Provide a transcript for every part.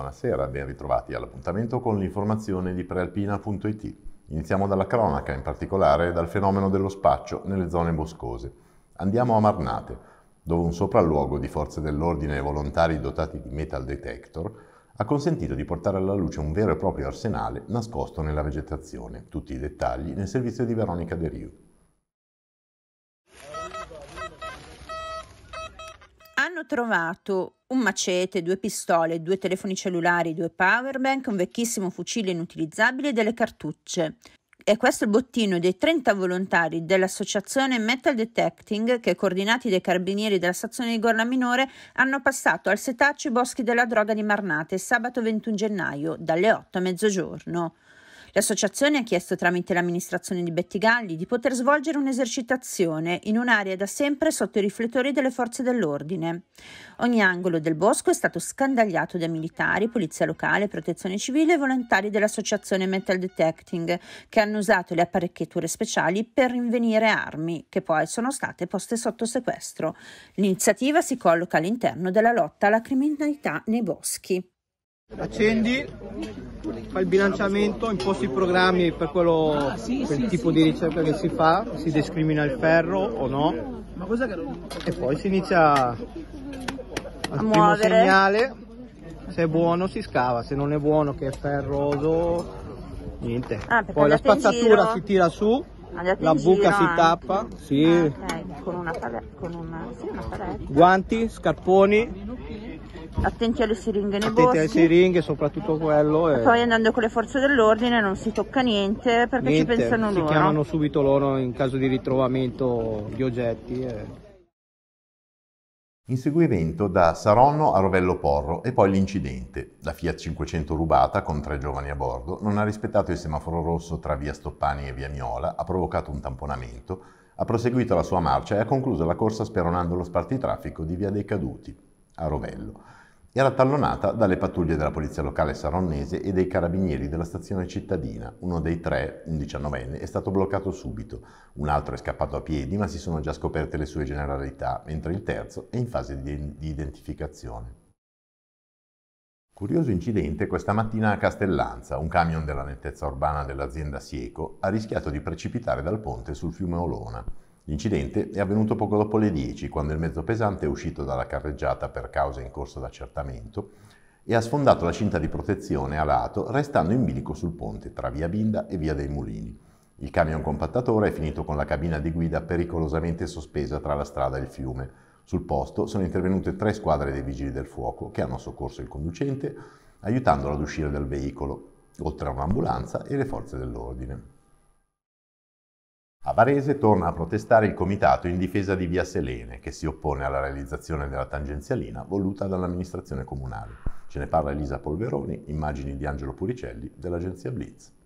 Buonasera, ben ritrovati all'appuntamento con l'informazione di prealpina.it. Iniziamo dalla cronaca, in particolare dal fenomeno dello spaccio nelle zone boscose. Andiamo a Marnate, dove un sopralluogo di forze dell'ordine e volontari dotati di metal detector ha consentito di portare alla luce un vero e proprio arsenale nascosto nella vegetazione. Tutti i dettagli nel servizio di Veronica De Rio. hanno trovato un macete, due pistole, due telefoni cellulari, due powerbank, un vecchissimo fucile inutilizzabile e delle cartucce. E questo è il bottino dei 30 volontari dell'associazione Metal Detecting che, coordinati dai carabinieri della stazione di Gorla Minore, hanno passato al setaccio i boschi della droga di Marnate sabato 21 gennaio dalle 8 a mezzogiorno. L'associazione ha chiesto tramite l'amministrazione di Bettigalli di poter svolgere un'esercitazione in un'area da sempre sotto i riflettori delle forze dell'ordine. Ogni angolo del bosco è stato scandagliato da militari, polizia locale, protezione civile e volontari dell'associazione Metal Detecting che hanno usato le apparecchiature speciali per rinvenire armi che poi sono state poste sotto sequestro. L'iniziativa si colloca all'interno della lotta alla criminalità nei boschi. Accendi, fai il bilanciamento, imposti i programmi per quello, quel tipo di ricerca che si fa, si discrimina il ferro o no. E poi si inizia a al primo segnale, se è buono si scava, se non è buono che è ferroso, niente. Ah, poi la spazzatura si tira su, Andate la buca giro, si tappa, sì. Ah, okay. con una paletta, con una, sì, una paletta. Guanti, scarponi, attenti alle siringhe nei attenti boschi. alle siringhe, soprattutto quello. E... Eh. Poi andando con le forze dell'ordine non si tocca niente perché niente, ci pensano si loro. Si chiamano subito loro in caso di ritrovamento di oggetti. E... Eh. Inseguimento da Saronno a Rovello Porro e poi l'incidente. La Fiat 500 rubata con tre giovani a bordo non ha rispettato il semaforo rosso tra via Stoppani e via Miola, ha provocato un tamponamento, ha proseguito la sua marcia e ha concluso la corsa speronando lo spartitraffico di via dei Caduti a Rovello. Era tallonata dalle pattuglie della polizia locale saronnese e dei carabinieri della stazione cittadina. Uno dei tre, un diciannovenne, è stato bloccato subito. Un altro è scappato a piedi, ma si sono già scoperte le sue generalità, mentre il terzo è in fase di identificazione. Curioso incidente questa mattina a Castellanza. Un camion della nettezza urbana dell'azienda Sieco ha rischiato di precipitare dal ponte sul fiume Olona. L'incidente è avvenuto poco dopo le 10, quando il mezzo pesante è uscito dalla carreggiata per cause in corso d'accertamento e ha sfondato la cinta di protezione a lato, restando in bilico sul ponte tra via Binda e via dei Mulini. Il camion compattatore è finito con la cabina di guida pericolosamente sospesa tra la strada e il fiume. Sul posto sono intervenute tre squadre dei vigili del fuoco che hanno soccorso il conducente, aiutandolo ad uscire dal veicolo, oltre a un'ambulanza e le forze dell'ordine. A Varese torna a protestare il comitato in difesa di Via Selene, che si oppone alla realizzazione della tangenzialina voluta dall'amministrazione comunale. Ce ne parla Elisa Polveroni, immagini di Angelo Puricelli dell'agenzia Blitz.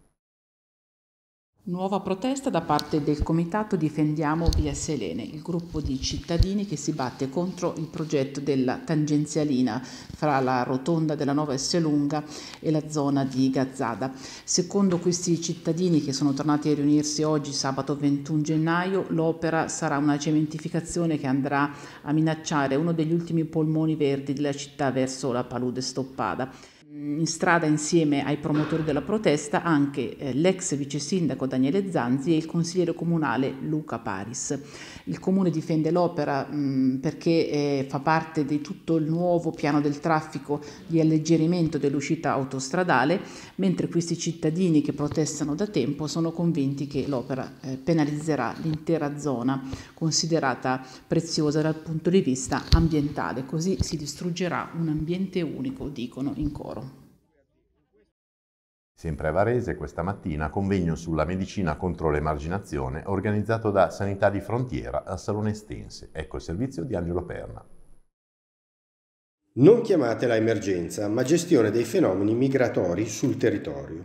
Nuova protesta da parte del comitato Difendiamo Via Selene, il gruppo di cittadini che si batte contro il progetto della tangenzialina fra la rotonda della Nova Esselunga e la zona di Gazzada. Secondo questi cittadini che sono tornati a riunirsi oggi sabato 21 gennaio, l'opera sarà una cementificazione che andrà a minacciare uno degli ultimi polmoni verdi della città verso la palude stoppata in strada insieme ai promotori della protesta anche eh, l'ex vice sindaco Daniele Zanzi e il consigliere comunale Luca Paris. Il comune difende l'opera perché eh, fa parte di tutto il nuovo piano del traffico di alleggerimento dell'uscita autostradale, mentre questi cittadini che protestano da tempo sono convinti che l'opera eh, penalizzerà l'intera zona considerata preziosa dal punto di vista ambientale, così si distruggerà un ambiente unico, dicono in coro. Sempre a Varese, questa mattina, convegno sulla medicina contro l'emarginazione organizzato da Sanità di Frontiera al Salone Estense. Ecco il servizio di Angelo Perna. Non chiamatela emergenza, ma gestione dei fenomeni migratori sul territorio.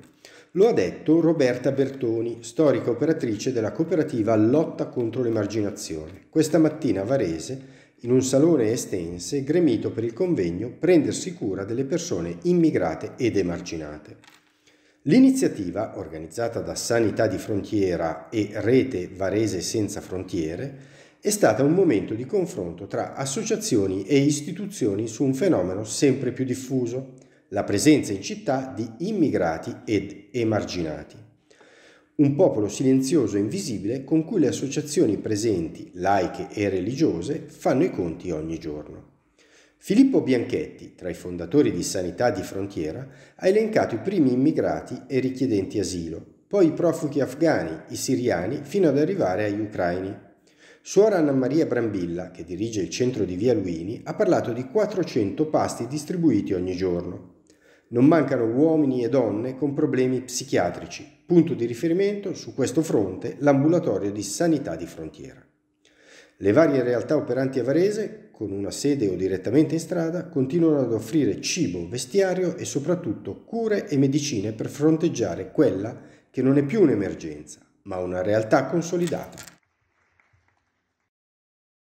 Lo ha detto Roberta Bertoni, storica operatrice della cooperativa Lotta contro l'emarginazione, questa mattina a Varese, in un salone estense gremito per il convegno Prendersi cura delle persone immigrate ed emarginate. L'iniziativa, organizzata da Sanità di Frontiera e Rete Varese Senza Frontiere, è stata un momento di confronto tra associazioni e istituzioni su un fenomeno sempre più diffuso, la presenza in città di immigrati ed emarginati. Un popolo silenzioso e invisibile con cui le associazioni presenti, laiche e religiose, fanno i conti ogni giorno. Filippo Bianchetti, tra i fondatori di Sanità di Frontiera, ha elencato i primi immigrati e richiedenti asilo, poi i profughi afghani, i siriani, fino ad arrivare agli ucraini. Suora Anna Maria Brambilla, che dirige il centro di Via Luini, ha parlato di 400 pasti distribuiti ogni giorno. Non mancano uomini e donne con problemi psichiatrici. Punto di riferimento su questo fronte l'ambulatorio di sanità di frontiera. Le varie realtà operanti a Varese con una sede o direttamente in strada, continuano ad offrire cibo, vestiario e soprattutto cure e medicine per fronteggiare quella che non è più un'emergenza, ma una realtà consolidata.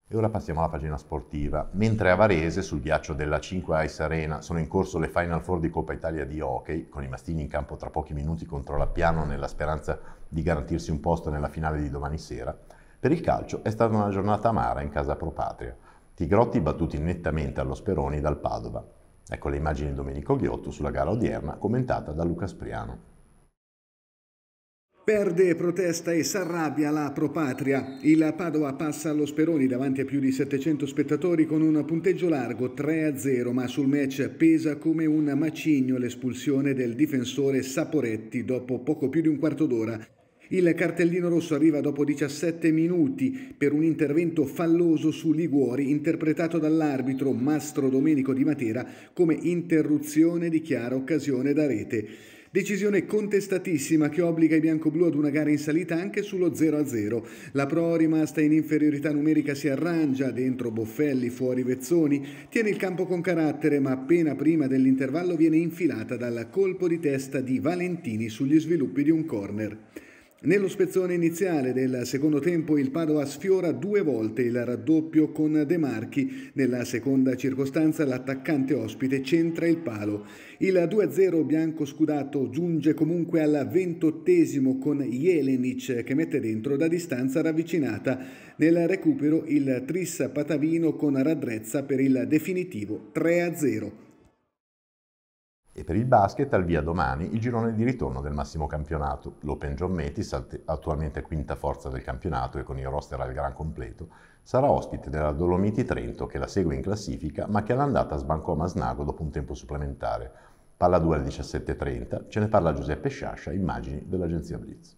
E ora passiamo alla pagina sportiva. Mentre a Varese, sul ghiaccio della 5 Ice Arena, sono in corso le Final Four di Coppa Italia di hockey, con i mastini in campo tra pochi minuti contro la Piano nella speranza di garantirsi un posto nella finale di domani sera, per il calcio è stata una giornata amara in casa propatria. Tigrotti battuti nettamente allo Speroni dal Padova. Ecco le immagini di Domenico Ghiotto sulla gara odierna commentata da Luca Spriano. Perde, protesta e s'arrabbia la Propatria. Il Padova passa allo Speroni davanti a più di 700 spettatori con un punteggio largo 3-0, ma sul match pesa come un macigno l'espulsione del difensore Saporetti dopo poco più di un quarto d'ora. Il cartellino rosso arriva dopo 17 minuti per un intervento falloso su Liguori interpretato dall'arbitro Mastro Domenico Di Matera come interruzione di chiara occasione da rete. Decisione contestatissima che obbliga i bianco-blu ad una gara in salita anche sullo 0-0. La Pro rimasta in inferiorità numerica si arrangia, dentro Boffelli, fuori Vezzoni, tiene il campo con carattere ma appena prima dell'intervallo viene infilata dal colpo di testa di Valentini sugli sviluppi di un corner. Nello spezzone iniziale del secondo tempo il Padova sfiora due volte il raddoppio con De Marchi. Nella seconda circostanza l'attaccante ospite centra il palo. Il 2-0 bianco scudato giunge comunque al ventottesimo con Jelenic che mette dentro da distanza ravvicinata. Nel recupero il Trissa Patavino con radrezza per il definitivo 3-0. E per il basket al via domani il girone di ritorno del massimo campionato. L'Open John Metis, attualmente quinta forza del campionato e con il roster al gran completo, sarà ospite della Dolomiti Trento che la segue in classifica ma che all'andata sbancò Masnago dopo un tempo supplementare. Palla 2 alle 17.30, ce ne parla Giuseppe Sciascia, immagini dell'agenzia Blitz.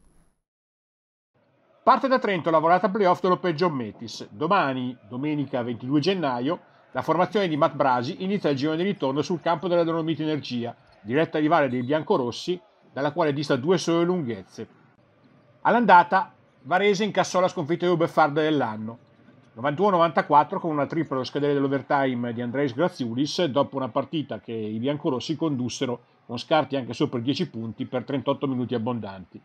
Parte da Trento lavorata playoff dell'Open John Metis. Domani, domenica 22 gennaio, la formazione di Matt Brasi inizia il giro di ritorno sul campo della Dolomiti Energia, diretta rivale dei biancorossi, dalla quale dista due sole lunghezze. All'andata, Varese incassò la sconfitta più beffarda dell'anno, 91-94 con una tripla allo scadere dell'overtime di Andreis Graziulis dopo una partita che i biancorossi condussero con scarti anche sopra i 10 punti per 38 minuti abbondanti.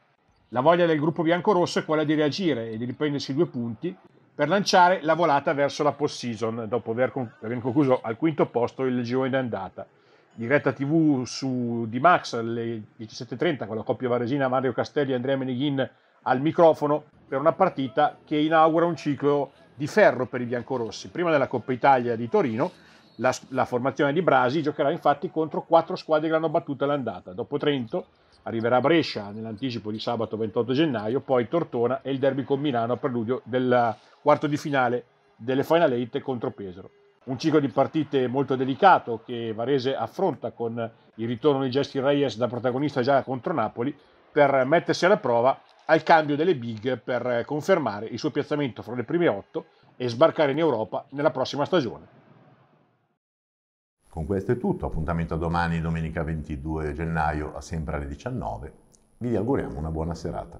La voglia del gruppo biancorosso è quella di reagire e di riprendersi i due punti per lanciare la volata verso la post-season dopo aver, concluso al quinto posto il girone d'andata. Diretta TV su D-Max alle 17.30 con la coppia varesina Mario Castelli e Andrea Meneghin al microfono per una partita che inaugura un ciclo di ferro per i biancorossi. Prima della Coppa Italia di Torino, la, la formazione di Brasi giocherà infatti contro quattro squadre che l'hanno battuta l'andata, dopo Trento, arriverà a Brescia nell'anticipo di sabato 28 gennaio, poi Tortona e il derby con Milano a preludio del quarto di finale delle Final Eight contro Pesaro. Un ciclo di partite molto delicato che Varese affronta con il ritorno di Jesse Reyes da protagonista già contro Napoli per mettersi alla prova al cambio delle big per confermare il suo piazzamento fra le prime otto e sbarcare in Europa nella prossima stagione. Con questo è tutto, appuntamento a domani domenica 22 gennaio sempre alle 19. Vi auguriamo una buona serata.